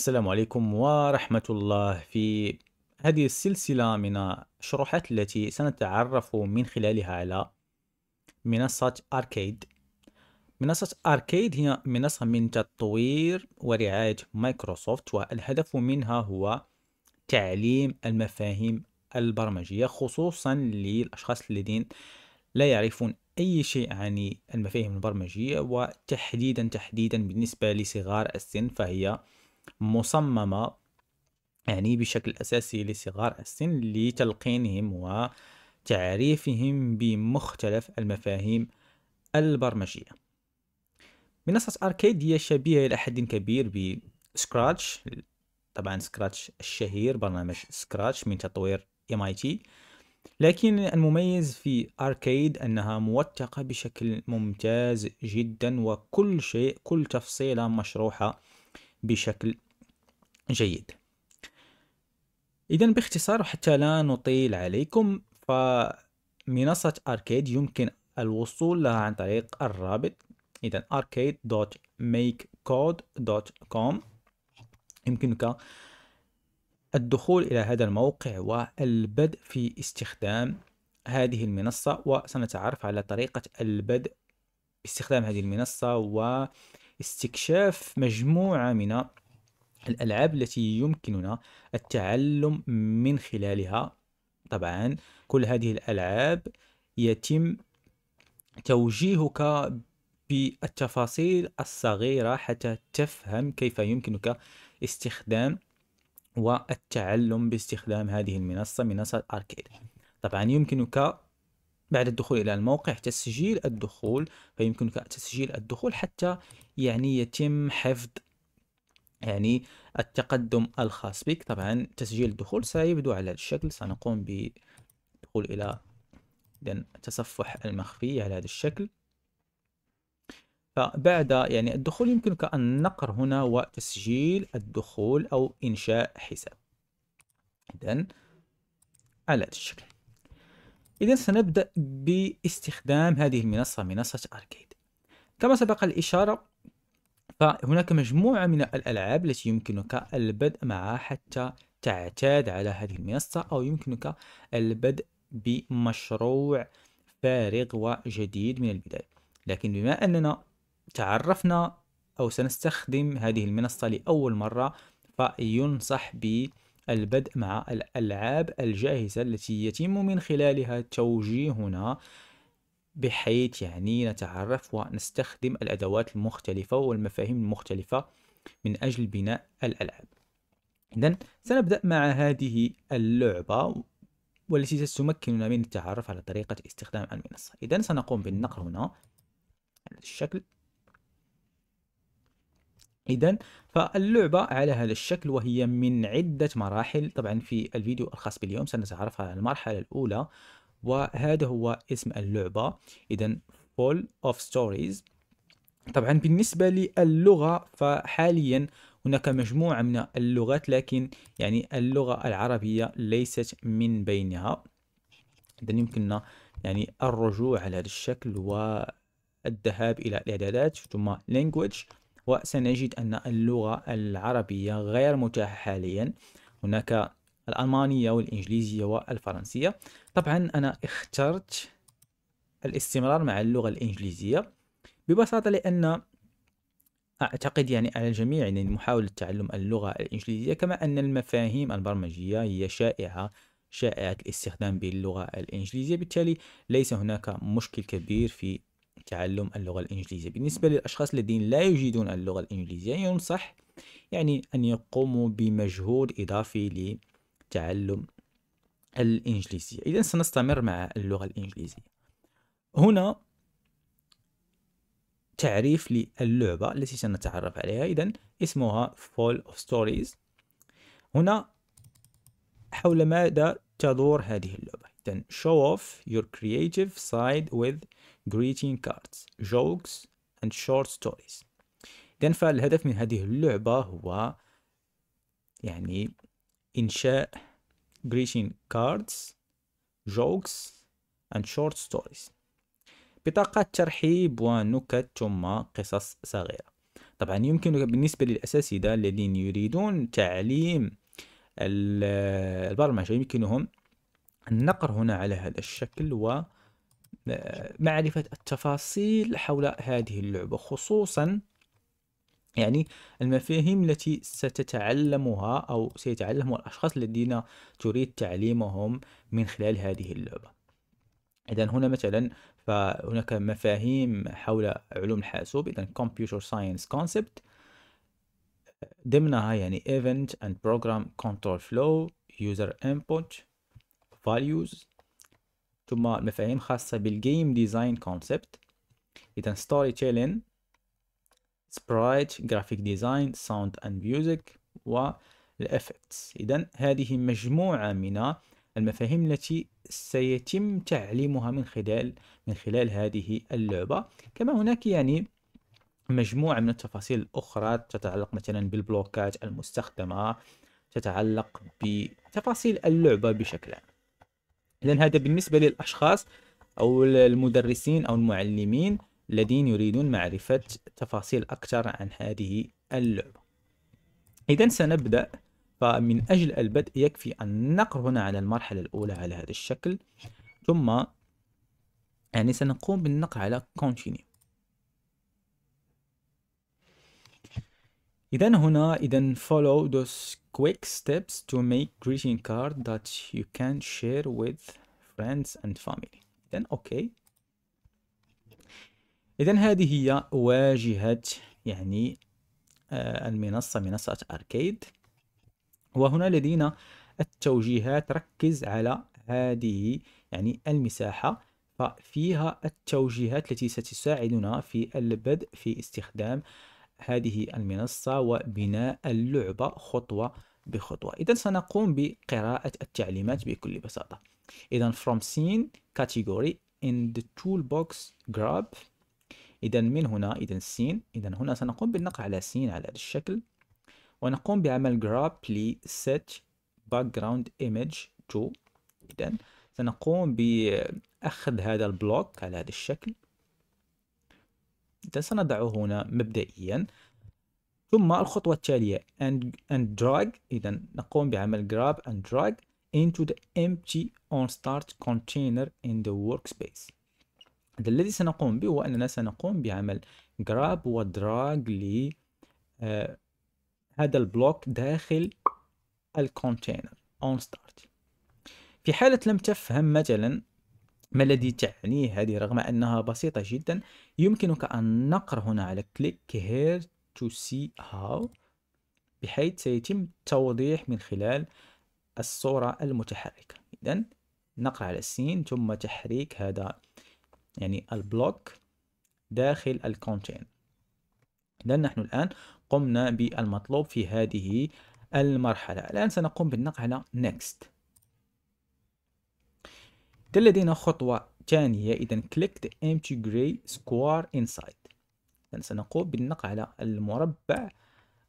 السلام عليكم ورحمة الله في هذه السلسلة من الشروحات التي سنتعرف من خلالها على منصة أركيد منصة أركيد هي منصة من تطوير ورعاية مايكروسوفت والهدف منها هو تعليم المفاهيم البرمجية خصوصا للأشخاص الذين لا يعرفون أي شيء عن المفاهيم البرمجية وتحديدا تحديدا بالنسبة لصغار السن فهي مصممة يعني بشكل أساسي لصغار السن لتلقينهم وتعريفهم بمختلف المفاهيم البرمجية منصة أركيد هي شبيهة إلى حد كبير بسكراتش طبعا سكراتش الشهير برنامج سكراتش من تطوير MIT لكن المميز في أركيد أنها موثقة بشكل ممتاز جدا وكل شيء كل تفصيلة مشروحة بشكل جيد إذا باختصار وحتى لا نطيل عليكم فمنصة أركيد يمكن الوصول لها عن طريق الرابط إذا arcade.makecode.com يمكنك الدخول إلى هذا الموقع والبدء في استخدام هذه المنصة وسنتعرف على طريقة البدء باستخدام هذه المنصة استكشاف مجموعة من الألعاب التي يمكننا التعلم من خلالها طبعا كل هذه الألعاب يتم توجيهك بالتفاصيل الصغيرة حتى تفهم كيف يمكنك استخدام والتعلم باستخدام هذه المنصة منصة أركيد طبعا يمكنك بعد الدخول إلى الموقع تسجيل الدخول فيمكنك تسجيل الدخول حتى يعني يتم حفظ يعني التقدم الخاص بك طبعا تسجيل الدخول سيبدو على الشكل سنقوم بدخول إلى التصفح المخفي على هذا الشكل فبعد يعني الدخول يمكنك أن نقر هنا وتسجيل الدخول أو إنشاء حساب اذا على هذا الشكل إذا سنبدأ باستخدام هذه المنصة منصة أركيد كما سبق الإشارة فهناك مجموعة من الألعاب التي يمكنك البدء معها حتى تعتاد على هذه المنصة أو يمكنك البدء بمشروع فارغ وجديد من البداية لكن بما أننا تعرفنا أو سنستخدم هذه المنصة لأول مرة فينصح ب البدء مع الألعاب الجاهزة التي يتم من خلالها توجيهنا بحيث يعني نتعرف ونستخدم الأدوات المختلفة والمفاهيم المختلفة من أجل بناء الألعاب إذا سنبدأ مع هذه اللعبة والتي ستمكننا من التعرف على طريقة استخدام المنصة إذا سنقوم بالنقر هنا على الشكل إذا فاللعبة على هذا الشكل وهي من عدة مراحل طبعا في الفيديو الخاص باليوم سنتعرف على المرحلة الأولى وهذا هو اسم اللعبة إذا فول أوف ستوريز طبعا بالنسبة للغة فحاليا هناك مجموعة من اللغات لكن يعني اللغة العربية ليست من بينها إذا يمكننا يعني الرجوع على هذا الشكل والذهاب إلى الإعدادات ثم language وسنجد أن اللغة العربية غير متاحة حاليا هناك الألمانية والإنجليزية والفرنسية طبعا أنا اخترت الاستمرار مع اللغة الإنجليزية ببساطة لأن أعتقد يعني على الجميع يعني محاولة تعلم اللغة الإنجليزية كما أن المفاهيم البرمجية هي شائعة شائعة الاستخدام باللغة الإنجليزية بالتالي ليس هناك مشكل كبير في تعلم اللغة الإنجليزية بالنسبة للأشخاص الذين لا يجيدون اللغة الإنجليزية ينصح يعني أن يقوموا بمجهود إضافي لتعلم الإنجليزية إذا سنستمر مع اللغة الإنجليزية هنا تعريف للعبة التي سنتعرف عليها إذا اسمها Fall of Stories هنا حول ماذا تدور هذه اللعبة then show off your creative side with greeting cards jokes and short stories then فالهدف من هذه اللعبة هو يعني إنشاء greeting cards jokes and short stories بطاقات ترحيب ونكت ثم قصص صغيرة طبعا يمكنك بالنسبة للأساتذة الذين يريدون تعليم البرمجة يمكنهم النقر هنا على هذا الشكل و آه، معرفة التفاصيل حول هذه اللعبة خصوصا يعني المفاهيم التي ستتعلمها أو سيتعلمها الأشخاص الذين تريد تعليمهم من خلال هذه اللعبة إذا هنا مثلا فهناك مفاهيم حول علوم الحاسوب إذا Computer Science Concept ضمنها يعني Event and Program Control Flow User Input values ثم مفاهيم خاصة بالجيم ديزاين كونسبت إذا ستوري تيلين سبرايت جرافيك ديزاين ساوند اند ميوزك والإفكتس إذا هذه مجموعة من المفاهيم التي سيتم تعليمها من خلال من خلال هذه اللعبة كما هناك يعني مجموعة من التفاصيل الأخرى تتعلق مثلا بالبلوكات المستخدمة تتعلق بتفاصيل اللعبة بشكل عام لأن هذا بالنسبة للأشخاص أو المدرسين أو المعلمين الذين يريدون معرفة تفاصيل أكثر عن هذه اللعبة إذا سنبدأ فمن أجل البدء يكفي أن نقر هنا على المرحلة الأولى على هذا الشكل ثم يعني سنقوم بالنقر على continue إذا هنا إذا follow those quick steps to make greeting card that you can share with friends and family then okay اذا هذه هي واجهة يعني آه، المنصة منصة اركيد وهنا لدينا التوجيهات ركز على هذه يعني المساحة ففيها التوجيهات التي ستساعدنا في البدء في استخدام هذه المنصة وبناء اللعبة خطوة بخطوة إذا سنقوم بقراءة التعليمات بكل بساطة إذا from scene category in the toolbox grab إذا من هنا إذا سين إذا هنا سنقوم بالنقر على سين على هذا الشكل ونقوم بعمل grab set background image to إذا سنقوم بأخذ هذا البلوك على هذا الشكل إذا سنضعه هنا مبدئيا ثم الخطوة التالية and, and drag إذا نقوم بعمل grab and drag into the empty on start container in the workspace الذي سنقوم به هو أننا سنقوم بعمل grab و drag ل آه هذا البلوك داخل الكونتينر on start في حالة لم تفهم مثلا ما الذي تعنيه هذه رغم أنها بسيطة جدا يمكنك أن نقر هنا على click here to see how بحيث سيتم التوضيح من خلال الصورة المتحركة إذا نقرأ على السين ثم تحريك هذا يعني البلوك داخل الكونتين إذا نحن الآن قمنا بالمطلوب في هذه المرحلة الآن سنقوم بالنقر على next لدينا خطوة ثانية إذا click the empty gray square inside إذا سنقوم بالنقع على المربع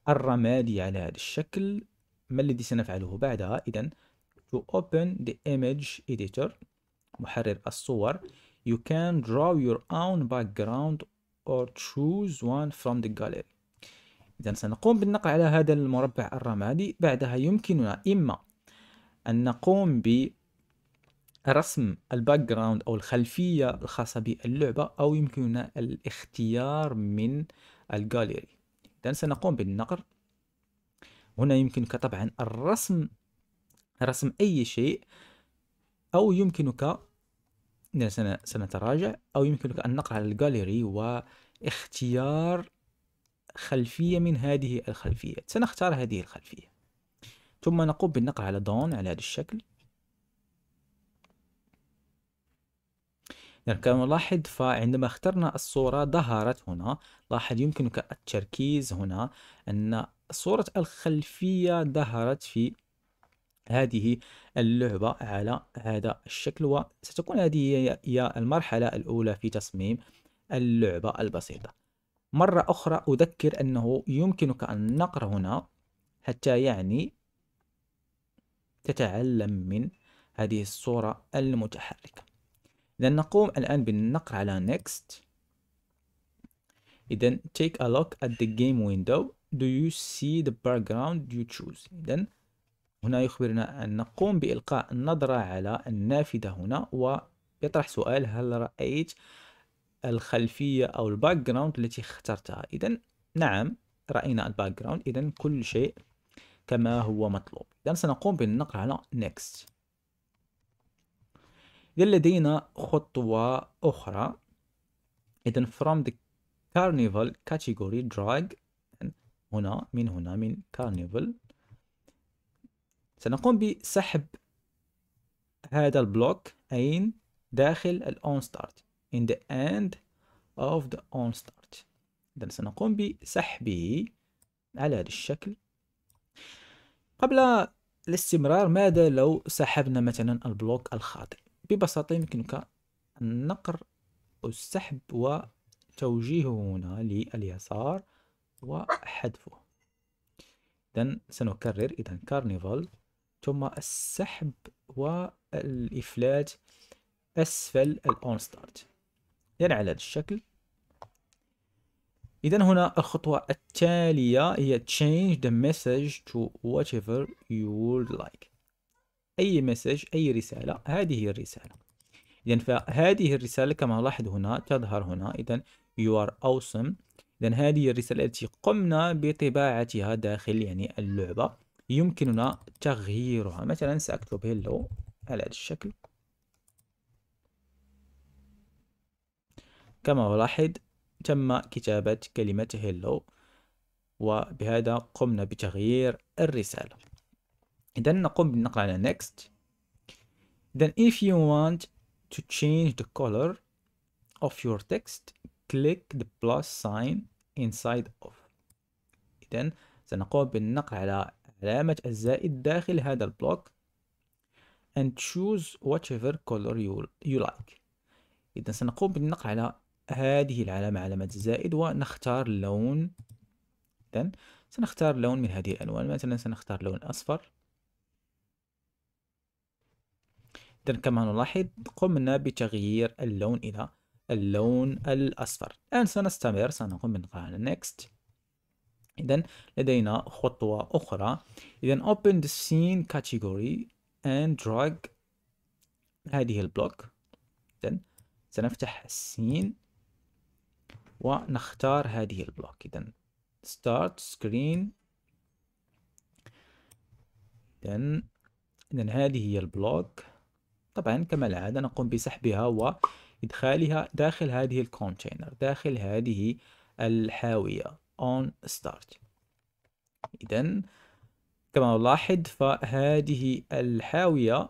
الرمادي على هذا الشكل ما الذي سنفعله بعدها إذا to open the image editor محرر الصور you can draw your own background or choose one from the gallery إذا سنقوم بالنقع على هذا المربع الرمادي بعدها يمكننا إما أن نقوم ب رسم الباك جراوند او الخلفيه الخاصه باللعبه او يمكننا الاختيار من الجاليري اذا سنقوم بالنقر هنا يمكنك طبعا الرسم رسم اي شيء او يمكنك سنتراجع او يمكنك النقر على الجاليري واختيار خلفيه من هذه الخلفيه سنختار هذه الخلفيه ثم نقوم بالنقر على دون على هذا الشكل نلاحظ فعندما اخترنا الصورة ظهرت هنا لاحظ يمكنك التركيز هنا أن صورة الخلفية ظهرت في هذه اللعبة على هذا الشكل وستكون هذه هي المرحلة الأولى في تصميم اللعبة البسيطة مرة أخرى أذكر أنه يمكنك النقر هنا حتى يعني تتعلم من هذه الصورة المتحركة إذا نقوم الآن بالنقر على next إذا take a look at the game window do you see the background you choose إذا هنا يخبرنا أن نقوم بإلقاء النظرة على النافذة هنا ويطرح سؤال هل رأيت الخلفية أو الباك جراوند التي اخترتها إذا نعم رأينا الباك جراوند إذا كل شيء كما هو مطلوب إذا سنقوم بالنقر على next إذا لدينا خطوة أخرى إذا from the carnival category drag هنا من هنا من carnival سنقوم بسحب هذا البلوك أين داخل ال on start in the end of the on start إذا سنقوم بسحبه على هذا الشكل قبل الاستمرار ماذا لو سحبنا مثلا البلوك الخاطئ ببساطة يمكنك النقر والسحب وتوجيهه هنا لليسار وحذفه إذا سنكرر إذا كارنيفال ثم السحب والإفلات أسفل الأون ستارت يعني على هذا الشكل إذا هنا الخطوة التالية هي change the message to whatever you would like أي مسج أي رسالة هذه هي الرسالة إذا فهذه الرسالة كما لاحظ هنا تظهر هنا إذا you are awesome إذا هذه الرسالة التي قمنا بطباعتها داخل يعني اللعبة يمكننا تغييرها مثلا سأكتب hello على هذا الشكل كما نلاحظ تم كتابة كلمة hello وبهذا قمنا بتغيير الرسالة إذا نقوم بالنقل على next then if you want to change the color of your text click the plus sign inside of إذا سنقوم بالنقل على علامة الزائد داخل هذا البلوك and choose whatever color you, you like إذا سنقوم بالنقل على هذه العلامة علامة الزائد ونختار لون إذا سنختار لون من هذه الألوان مثلا سنختار لون أصفر إذا كما نلاحظ قمنا بتغيير اللون إلى اللون الأصفر الآن سنستمر سنقوم بنقال next إذا لدينا خطوة أخرى إذا open the scene category and drag هذه البلوك إذا سنفتح السين ونختار هذه البلوك إذا start screen إذا إذن هذه هي البلوك طبعا كما العادة نقوم بسحبها وإدخالها داخل هذه الكونتينر داخل هذه الحاوية on start إذا كما نلاحظ فهذه الحاوية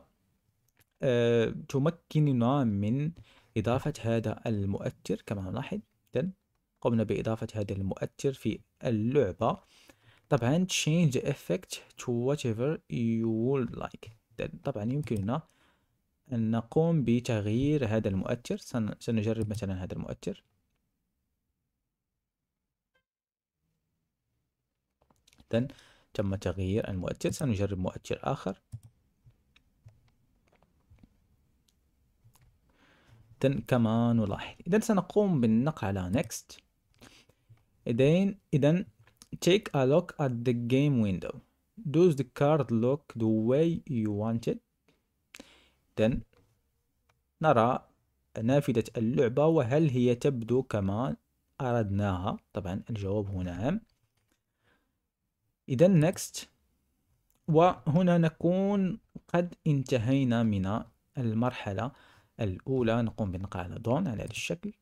آه، تمكننا من إضافة هذا المؤثر كما نلاحظ إذا قمنا بإضافة هذا المؤثر في اللعبة طبعا change the effect to whatever you would like طبعا يمكننا نقوم بتغيير هذا المؤثر سنجرب مثلا هذا المؤثر إذن تم تغيير المؤثر سنجرب مؤثر آخر إذن كما نلاحظ إذا سنقوم بالنقر على next إذن إذن take a look at the game window does the card look the way you want it نرى نافذة اللعبة وهل هي تبدو كما أردناها طبعا الجواب هو نعم إذا next وهنا نكون قد انتهينا من المرحلة الأولى نقوم على دون على هذا الشكل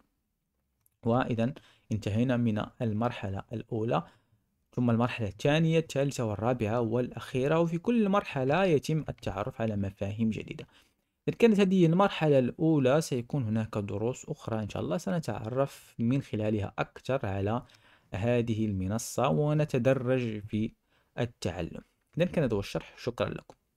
وإذا انتهينا من المرحلة الأولى ثم المرحلة الثانية الثالثة والرابعة والأخيرة وفي كل مرحلة يتم التعرف على مفاهيم جديدة إذا كانت هذه المرحلة الأولى سيكون هناك دروس أخرى إن شاء الله سنتعرف من خلالها أكثر على هذه المنصة ونتدرج في التعلم إذا كان هذا هو الشرح شكرا لكم